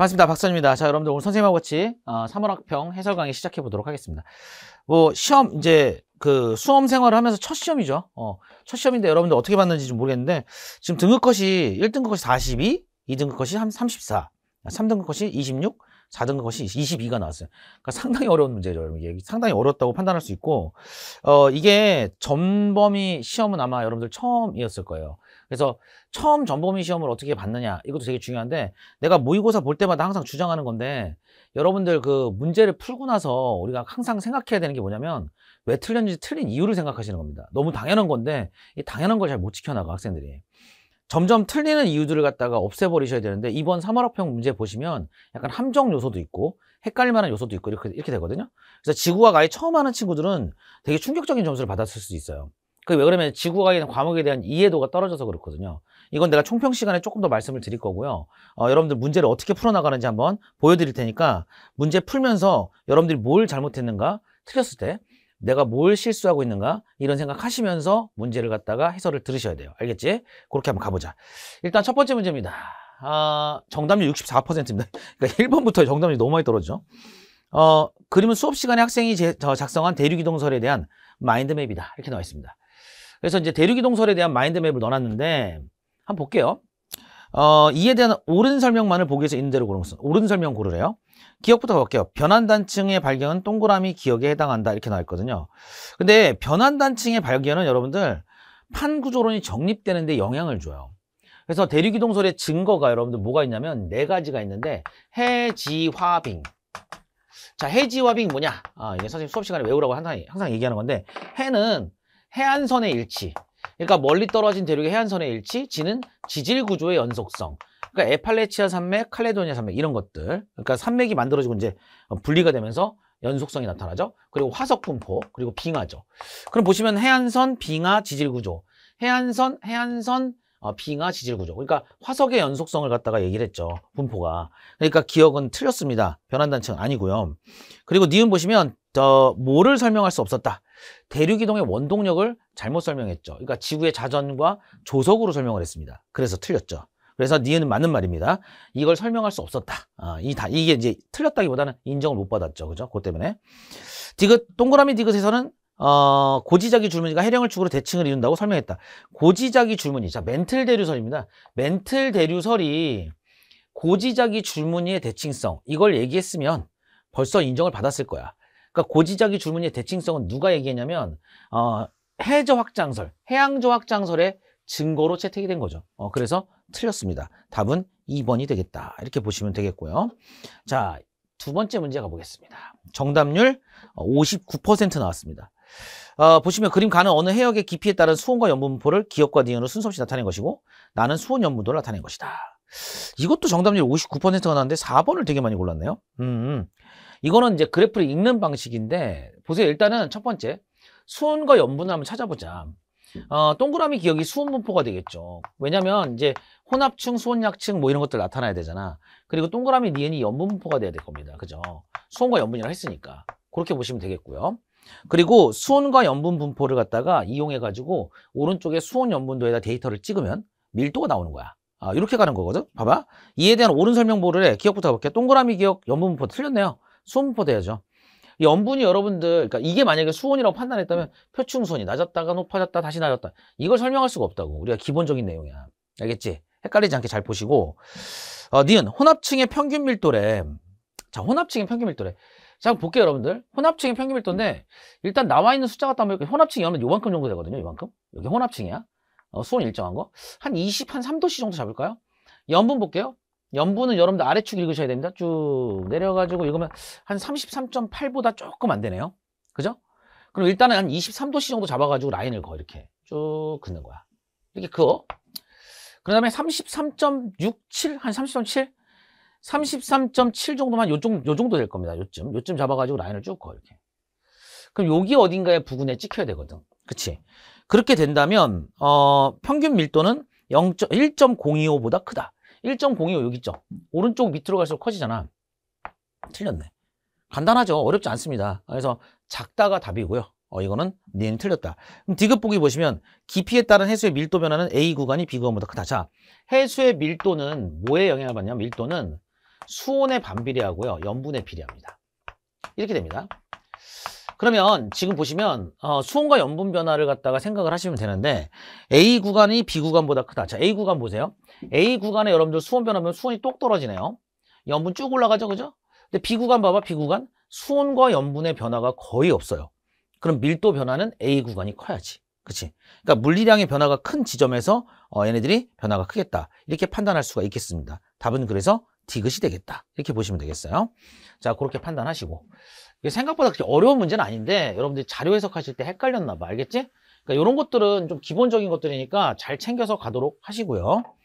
반갑습니다. 박선입니다. 자, 여러분들 오늘 선생님하고 같이 어, 3월 학평 해설 강의 시작해 보도록 하겠습니다. 뭐 시험 이제 그 수험 생활을 하면서 첫 시험이죠. 어, 첫 시험인데 여러분들 어떻게 봤는지 좀 모르겠는데 지금 등급 컷이 1등급 컷이 42, 2등급 컷이 34, 3등급 컷이 26, 4등급 컷이 22가 나왔어요. 그러니까 상당히 어려운 문제죠, 여러분. 이게 상당히 어렵다고 판단할 수 있고 어, 이게 전범위 시험은 아마 여러분들 처음이었을 거예요. 그래서 처음 전범위 시험을 어떻게 봤느냐 이것도 되게 중요한데 내가 모의고사 볼 때마다 항상 주장하는 건데 여러분들 그 문제를 풀고 나서 우리가 항상 생각해야 되는 게 뭐냐면 왜 틀렸는지 틀린 이유를 생각하시는 겁니다. 너무 당연한 건데 이 당연한 걸 잘 못 지켜나가 학생들이. 점점 틀리는 이유들을 갖다가 없애버리셔야 되는데 이번 3월학평 문제 보시면 약간 함정 요소도 있고 헷갈릴 만한 요소도 있고 이렇게, 이렇게 되거든요. 그래서 지구과학 아예 처음 하는 친구들은 되게 충격적인 점수를 받았을 수 있어요. 그게왜 그러면 냐 지구과학이나 과목에 대한 이해도가 떨어져서 그렇거든요. 이건 내가 총평 시간에 조금 더 말씀을 드릴 거고요. 어, 여러분들 문제를 어떻게 풀어나가는지 한번 보여드릴 테니까 문제 풀면서 여러분들이 뭘 잘못했는가, 틀렸을 때 내가 뭘 실수하고 있는가 이런 생각하시면서 문제를 갖다가 해설을 들으셔야 돼요. 알겠지? 그렇게 한번 가보자. 일단 첫 번째 문제입니다. 아, 정답률 64%입니다. 그러니까 1번부터 정답률이 너무 많이 떨어지죠. 어, 그림은 수업 시간에 학생이 제, 작성한 대륙이동설에 대한 마인드맵이다. 이렇게 나와 있습니다. 그래서 이제 대륙이동설에 대한 마인드맵을 넣어놨는데 한번 볼게요. 어, 이에 대한 옳은 설명만을 보기 위해서 있는 대로 고르는 것은 옳은 설명 고르래요. 기억부터 가볼게요. 변환단층의 발견은 동그라미 기억에 해당한다 이렇게 나와 있거든요. 근데 변환단층의 발견은 여러분들 판구조론이 정립되는 데 영향을 줘요. 그래서 대륙이동설의 증거가 여러분들 뭐가 있냐면 네 가지가 있는데 해지화빙 자 해지화빙 뭐냐 아, 이게 선생님 수업 시간에 외우라고 항상, 항상 얘기하는 건데 해는 해안선의 일치. 그러니까 멀리 떨어진 대륙의 해안선의 일치, 지는 지질 구조의 연속성. 그러니까 에팔레치아 산맥, 칼레도니아 산맥 이런 것들. 그러니까 산맥이 만들어지고 이제 분리가 되면서 연속성이 나타나죠. 그리고 화석 분포, 그리고 빙하죠. 그럼 보시면 해안선, 빙하, 지질 구조. 해안선, 해안선, 어, 빙하 지질 구조. 그러니까 화석의 연속성을 갖다가 얘기를 했죠. 분포가. 그러니까 기억은 틀렸습니다. 변환 단층 아니고요. 그리고 니은 보시면 더 뭐를 설명할 수 없었다. 대륙 이동의 원동력을 잘못 설명했죠. 그러니까 지구의 자전과 조석으로 설명을 했습니다. 그래서 틀렸죠. 그래서 니은 맞는 말입니다. 이걸 설명할 수 없었다. 아, 이 다, 이게 이제 틀렸다기보다는 인정을 못 받았죠. 그죠? 그것 때문에. 디귿, 동그라미 디귿에서는 어, 고지자기 줄무늬가 해령을 축으로 대칭을 이룬다고 설명했다. 고지자기 줄무늬, 자 멘틀 대류설입니다. 멘틀 대류설이 고지자기 줄무늬의 대칭성 이걸 얘기했으면 벌써 인정을 받았을 거야. 그러니까 고지자기 줄무늬의 대칭성은 누가 얘기했냐면 어, 해저 확장설, 해양저 확장설의 증거로 채택이 된 거죠. 어, 그래서 틀렸습니다. 답은 2번이 되겠다. 이렇게 보시면 되겠고요. 자, 두 번째 문제 가보겠습니다. 정답률 59% 어, 나왔습니다. 어, 보시면 그림 가는 어느 해역의 깊이에 따른 수온과 염분포를 기역과 니은으로 순서없이 나타낸 것이고 나는 수온 염분도를 나타낸 것이다. 이것도 정답률 59%가 나는데 왔 4번을 되게 많이 골랐네요. 음, 음, 이거는 이제 그래프를 읽는 방식인데 보세요. 일단은 첫 번째 수온과 염분을 한번 찾아보자. 어, 동그라미 기억이 수온 분포가 되겠죠. 왜냐면 이제 혼합층, 수온약층 뭐 이런 것들 나타나야 되잖아. 그리고 동그라미 니은이 염분 분포가 돼야 될 겁니다. 그죠? 수온과 염분이라 했으니까. 그렇게 보시면 되겠고요. 그리고 수온과 염분 분포를 갖다가 이용해가지고 오른쪽에 수온 염분도에다 데이터를 찍으면 밀도가 나오는 거야. 아, 이렇게 가는 거거든. 봐봐. 이에 대한 옳은 설명보를 해 기억부터 가볼게요. 동그라미 기억, 염분 분포 틀렸네요. 수온 분포 돼야죠. 염분이 여러분들, 그러니까 이게 만약에 수온이라고 판단했다면 표충수온이 낮았다가 높아졌다 다시 낮았다. 이걸 설명할 수가 없다고. 우리가 기본적인 내용이야. 알겠지? 헷갈리지 않게 잘 보시고. 어, 니은, 혼합층의 평균 밀도래. 자, 혼합층의 평균 밀도래. 자, 한번 볼게요, 여러분들. 혼합층이 평균 밀도인데, 일단 나와 있는 숫자 같다 보니까 혼합층이 하면 요만큼 정도 되거든요, 요만큼. 여기 혼합층이야. 어, 수온 일정한 거. 한 20, 한 3도씨 정도 잡을까요? 연분 볼게요. 연분은 여러분들 아래축 읽으셔야 됩니다. 쭉 내려가지고 읽으면 한 33.8보다 조금 안 되네요. 그죠? 그럼 일단은 한 23도씨 정도 잡아가지고 라인을 거 이렇게 쭉 긋는 거야. 이렇게 그어. 그 다음에 33.67, 한 33.7? 33.7 정도만 요, 정, 요 정도 될 겁니다. 요쯤. 요쯤 잡아가지고 라인을 쭉 거, 이렇게. 그럼 여기 어딘가에 부근에 찍혀야 되거든. 그치? 그렇게 된다면, 어, 평균 밀도는 1.025보다 크다. 1.025 여기 있죠? 오른쪽 밑으로 갈수록 커지잖아. 틀렸네. 간단하죠. 어렵지 않습니다. 그래서 작다가 답이고요. 어, 이거는 니엔 네, 틀렸다. 그럼 디귿 보기 보시면 깊이에 따른 해수의 밀도 변화는 A 구간이 B 구간보다 크다. 자, 해수의 밀도는 뭐에 영향을 받냐? 밀도는 수온에 반비례하고요. 염분에 비례합니다. 이렇게 됩니다. 그러면 지금 보시면 어, 수온과 염분 변화를 갖다가 생각을 하시면 되는데 A 구간이 B 구간보다 크다. 자, A 구간 보세요. A 구간에 여러분들 수온 변하면 수온이 똑 떨어지네요. 염분 쭉 올라가죠, 그죠? 근데 B 구간 봐봐, B 구간 수온과 염분의 변화가 거의 없어요. 그럼 밀도 변화는 A 구간이 커야지. 그치? 그러니까 물리량의 변화가 큰 지점에서 어, 얘네들이 변화가 크겠다. 이렇게 판단할 수가 있겠습니다. 답은 그래서 디귿이 되겠다. 이렇게 보시면 되겠어요. 자, 그렇게 판단하시고. 이게 생각보다 그렇게 어려운 문제는 아닌데, 여러분들이 자료 해석하실 때 헷갈렸나 봐. 알겠지? 그러니까 이런 것들은 좀 기본적인 것들이니까 잘 챙겨서 가도록 하시고요.